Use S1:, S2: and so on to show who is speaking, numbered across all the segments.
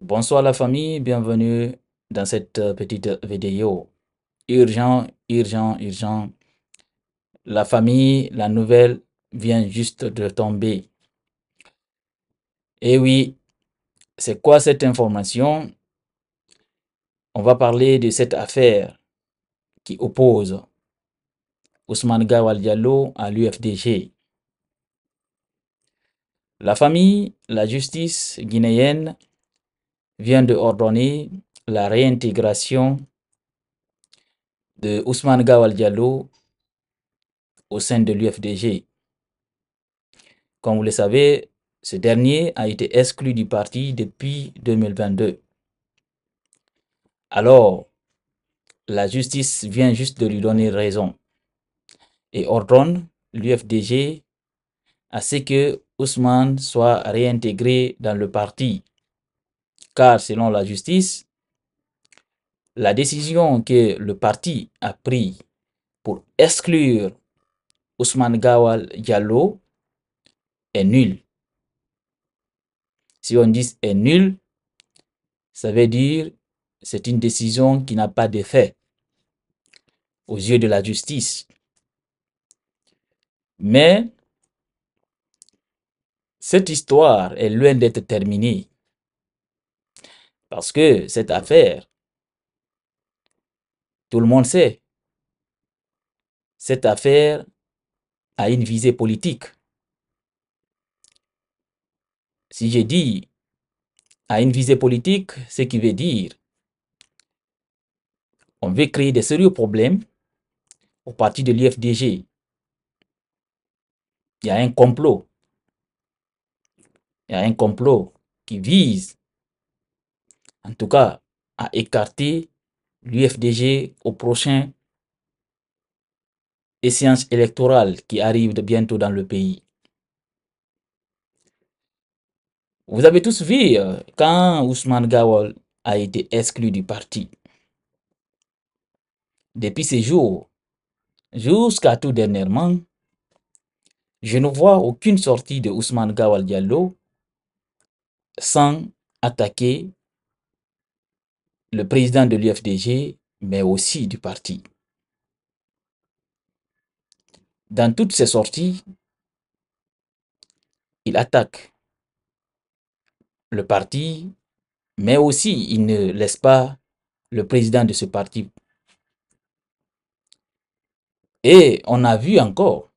S1: Bonsoir la famille, bienvenue dans cette euh, petite euh, vidéo. Urgent, urgent, urgent. La famille, la nouvelle vient juste de tomber. Et eh oui, c'est quoi cette information On va parler de cette affaire qui oppose Ousmane Gawal Diallo à l'UFDG. La famille, la justice guinéenne vient de ordonner la réintégration de Ousmane Gawal Diallo au sein de l'UFDG. Comme vous le savez, ce dernier a été exclu du parti depuis 2022. Alors, la justice vient juste de lui donner raison et ordonne l'UFDG à ce que Ousmane soit réintégré dans le parti car selon la justice, la décision que le parti a prise pour exclure Ousmane Gawal Diallo est nulle. Si on dit est nulle, ça veut dire c'est une décision qui n'a pas d'effet aux yeux de la justice. Mais cette histoire est loin d'être terminée. Parce que cette affaire, tout le monde sait, cette affaire a une visée politique. Si j'ai dit a une visée politique, ce qui veut dire on veut créer des sérieux problèmes au parti de l'IFDG. Il y a un complot. Il y a un complot qui vise en tout cas, à écarter l'UFDG au prochain échéance électorale qui arrive de bientôt dans le pays. Vous avez tous vu euh, quand Ousmane Gawal a été exclu du parti. Depuis ces jours, jusqu'à tout dernièrement, je ne vois aucune sortie de Ousmane Gawal Diallo sans attaquer le président de l'UFDG, mais aussi du parti. Dans toutes ses sorties, il attaque le parti, mais aussi il ne laisse pas le président de ce parti. Et on a vu encore,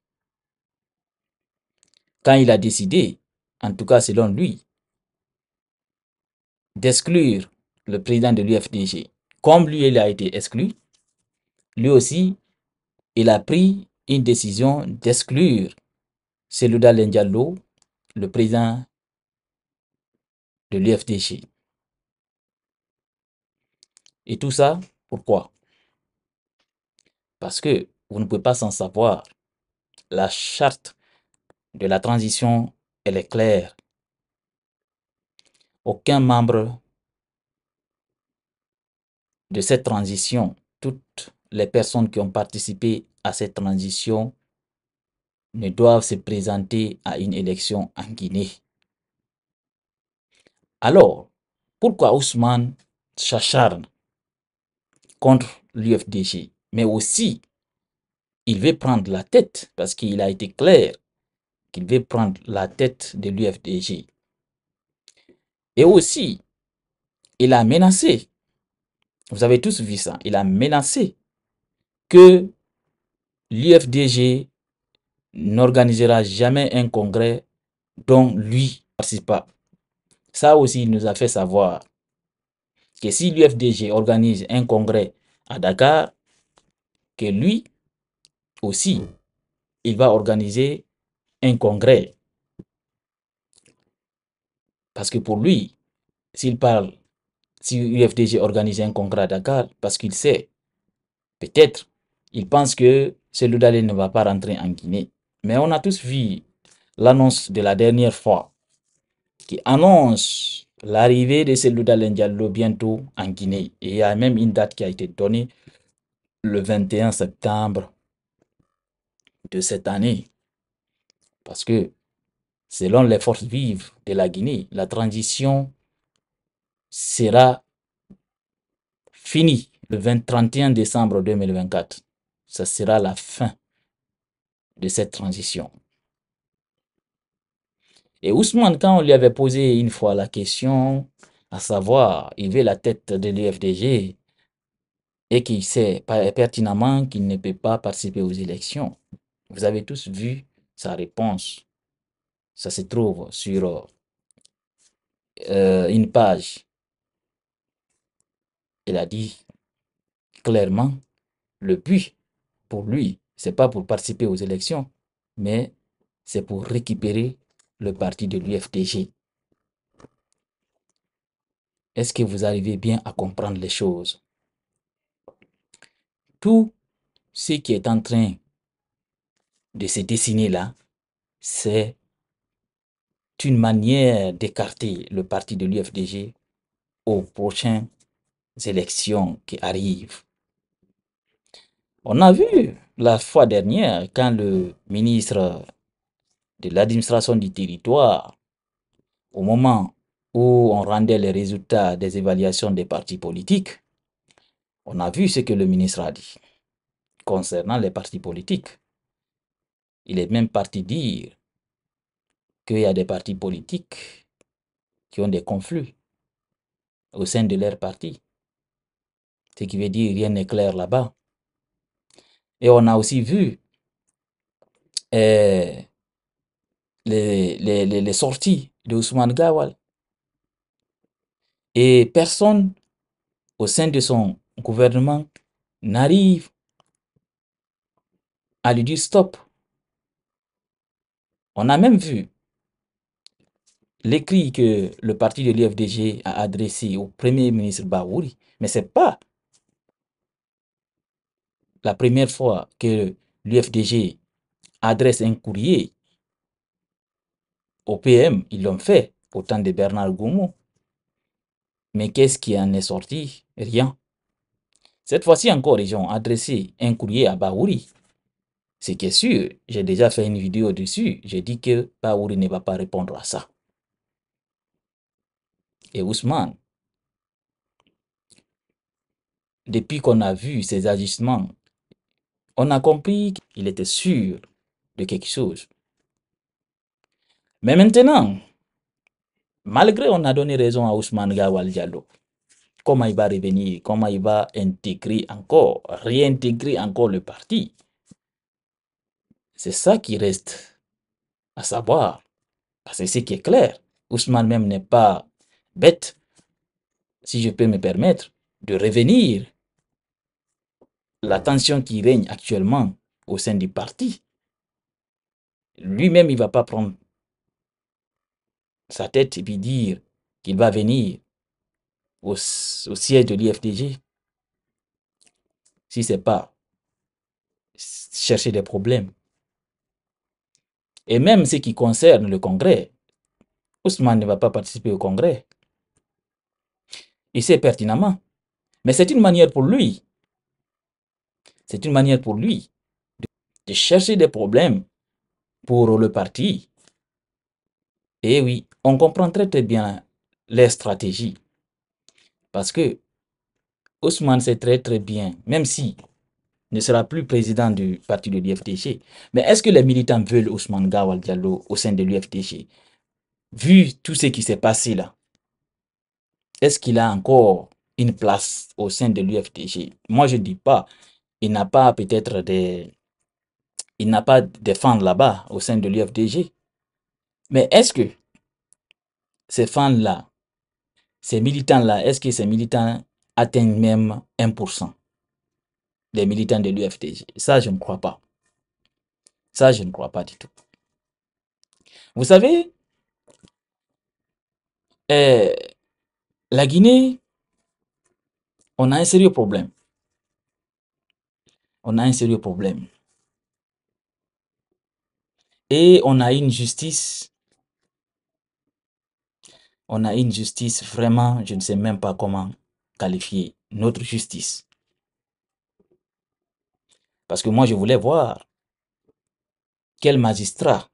S1: quand il a décidé, en tout cas selon lui, d'exclure le président de l'UFDG, comme lui, il a été exclu, lui aussi, il a pris une décision d'exclure Celuda Lendiallo, le président de l'UFDG. Et tout ça, pourquoi Parce que vous ne pouvez pas s'en savoir. La charte de la transition, elle est claire. Aucun membre de cette transition, toutes les personnes qui ont participé à cette transition ne doivent se présenter à une élection en Guinée. Alors, pourquoi Ousmane s'acharne contre l'UFDG Mais aussi, il veut prendre la tête, parce qu'il a été clair qu'il veut prendre la tête de l'UFDG. Et aussi, il a menacé vous avez tous vu ça. Il a menacé que l'UFDG n'organisera jamais un congrès dont lui participe pas. Ça aussi, il nous a fait savoir que si l'UFDG organise un congrès à Dakar, que lui aussi, il va organiser un congrès. Parce que pour lui, s'il parle si UFDG organise un congrès à Dakar, parce qu'il sait, peut-être, il pense que celui Dali ne va pas rentrer en Guinée. Mais on a tous vu l'annonce de la dernière fois qui annonce l'arrivée de Selou Dali bientôt en Guinée. Et il y a même une date qui a été donnée le 21 septembre de cette année. Parce que selon les forces vives de la Guinée, la transition sera fini le 20, 31 décembre 2024. Ça sera la fin de cette transition. Et Ousmane, quand on lui avait posé une fois la question, à savoir, il veut la tête de l'UFDG et qu'il sait pertinemment qu'il ne peut pas participer aux élections. Vous avez tous vu sa réponse. Ça se trouve sur euh, une page il a dit clairement, le but pour lui, c'est pas pour participer aux élections, mais c'est pour récupérer le parti de l'UFDG. Est-ce que vous arrivez bien à comprendre les choses Tout ce qui est en train de se dessiner là, c'est une manière d'écarter le parti de l'UFDG au prochain élections qui arrivent. On a vu la fois dernière quand le ministre de l'administration du territoire, au moment où on rendait les résultats des évaluations des partis politiques, on a vu ce que le ministre a dit concernant les partis politiques. Il est même parti dire qu'il y a des partis politiques qui ont des conflits au sein de leur parti. Ce qui veut dire rien n'est clair là-bas. Et on a aussi vu euh, les, les, sorties de Ousmane Gawal. Et personne au sein de son gouvernement n'arrive à lui dire stop. On a même vu l'écrit que le parti de l'UFDG a adressé au premier ministre Baouri, mais ce n'est pas la première fois que l'UFDG adresse un courrier au PM, ils l'ont fait, au temps de Bernard Goumou. Mais qu'est-ce qui en est sorti Rien. Cette fois-ci encore, ils ont adressé un courrier à Baouri. C'est est sûr, j'ai déjà fait une vidéo dessus, j'ai dit que Baouri ne va pas répondre à ça. Et Ousmane, depuis qu'on a vu ces agissements on a compris qu'il était sûr de quelque chose. Mais maintenant, malgré on a donné raison à Ousmane Gawal Diallo, comment il va revenir, comment il va intégrer encore, réintégrer encore le parti. C'est ça qui reste à savoir. C'est que ce qui est clair, Ousmane même n'est pas bête, si je peux me permettre, de revenir la tension qui règne actuellement au sein du parti, lui-même, il ne va pas prendre sa tête et dire qu'il va venir au, siège de l'IFDG. Si ce n'est pas chercher des problèmes. Et même ce qui concerne le Congrès, Ousmane ne va pas participer au Congrès. Il sait pertinemment. Mais c'est une manière pour lui c'est une manière pour lui de chercher des problèmes pour le parti. Et oui, on comprend très très bien les stratégies. Parce que Ousmane sait très très bien, même si ne sera plus président du parti de l'UFTG, mais est-ce que les militants veulent Ousmane Gawal Diallo au sein de l'UFTG Vu tout ce qui s'est passé là, est-ce qu'il a encore une place au sein de l'UFTG Moi, je ne dis pas il n'a pas peut-être des... Il n'a pas des fans là-bas au sein de l'UFDG. Mais est-ce que ces fans-là, ces militants-là, est-ce que ces militants atteignent même 1% des militants de l'UFDG Ça, je ne crois pas. Ça, je ne crois pas du tout. Vous savez, euh, la Guinée, on a un sérieux problème on a un sérieux problème. Et on a une justice, on a une justice vraiment, je ne sais même pas comment qualifier notre justice. Parce que moi, je voulais voir quel magistrat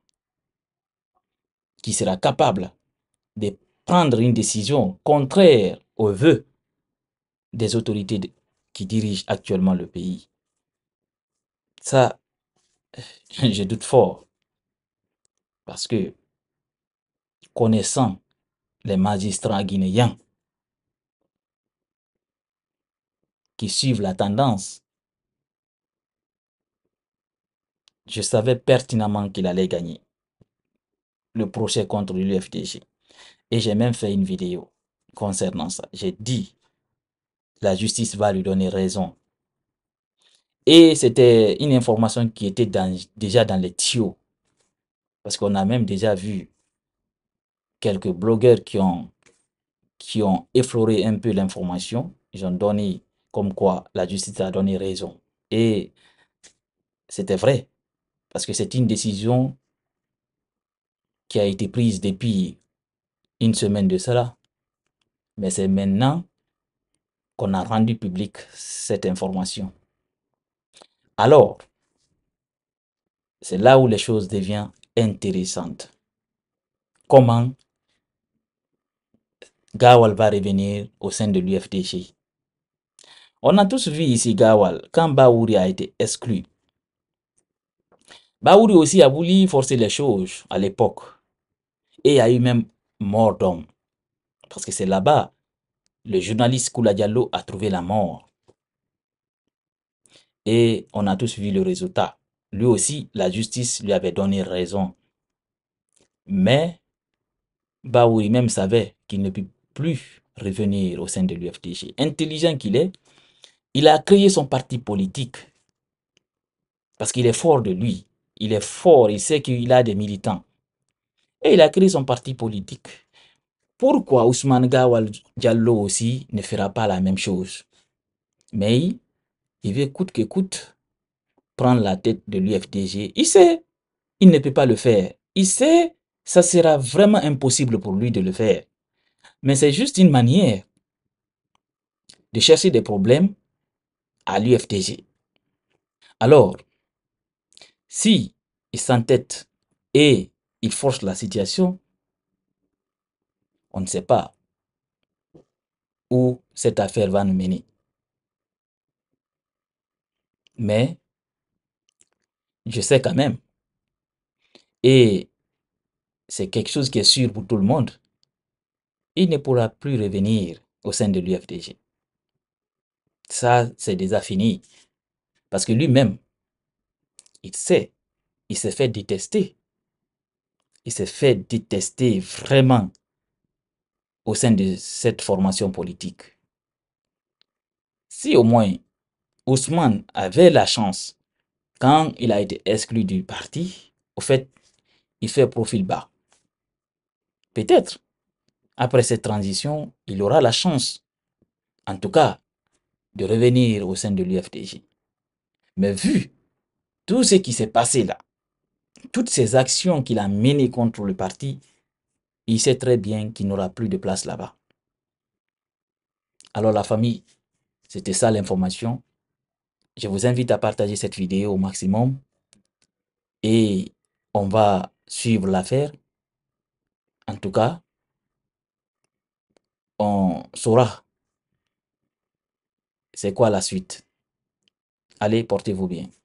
S1: qui sera capable de prendre une décision contraire aux vœux des autorités qui dirigent actuellement le pays. Ça, je doute fort. Parce que, connaissant les magistrats guinéens qui suivent la tendance, je savais pertinemment qu'il allait gagner le procès contre l'UFDG. Et j'ai même fait une vidéo concernant ça. J'ai dit, la justice va lui donner raison et c'était une information qui était déjà dans les tuyaux. Parce qu'on a même déjà vu quelques blogueurs qui ont, qui ont effleuré un peu l'information. Ils ont donné comme quoi la justice a donné raison. Et c'était vrai. Parce que c'est une décision qui a été prise depuis une semaine de cela. Mais c'est maintenant qu'on a rendu public cette information. Alors, c'est là où les choses deviennent intéressantes. Comment Gawal va revenir au sein de l'UFDG On a tous vu ici Gawal quand Baouri a été exclu. Baouri aussi a voulu forcer les choses à l'époque. Et il a eu même mort d'homme. Parce que c'est là-bas, le journaliste Koula Diallo a trouvé la mort. Et on a tous vu le résultat. Lui aussi, la justice lui avait donné raison. Mais Baoui même savait qu'il ne peut plus revenir au sein de l'UFDG. Intelligent qu'il est, il a créé son parti politique parce qu'il est fort de lui. Il est fort, il sait qu'il a des militants. Et il a créé son parti politique. Pourquoi Ousmane Gawal Diallo aussi ne fera pas la même chose Mais il veut coûte que coûte prendre la tête de l'UFDG. Il sait, il ne peut pas le faire. Il sait, ça sera vraiment impossible pour lui de le faire. Mais c'est juste une manière de chercher des problèmes à l'UFDG. Alors, si il s'entête et il force la situation, on ne sait pas où cette affaire va nous mener mais je sais quand même. Et c'est quelque chose qui est sûr pour tout le monde. Il ne pourra plus revenir au sein de l'UFDG. Ça, c'est déjà fini. Parce que lui-même, il sait, il s'est fait détester. Il s'est fait détester vraiment au sein de cette formation politique. Si au moins Ousmane avait la chance, quand il a été exclu du parti, au fait, il fait profil bas. Peut-être, après cette transition, il aura la chance, en tout cas, de revenir au sein de l'UFDJ. Mais vu tout ce qui s'est passé là, toutes ces actions qu'il a menées contre le parti, il sait très bien qu'il n'aura plus de place là-bas. Alors la famille, c'était ça l'information je vous invite à partager cette vidéo au maximum et on va suivre l'affaire. En tout cas, on saura c'est quoi la suite. Allez, portez-vous bien.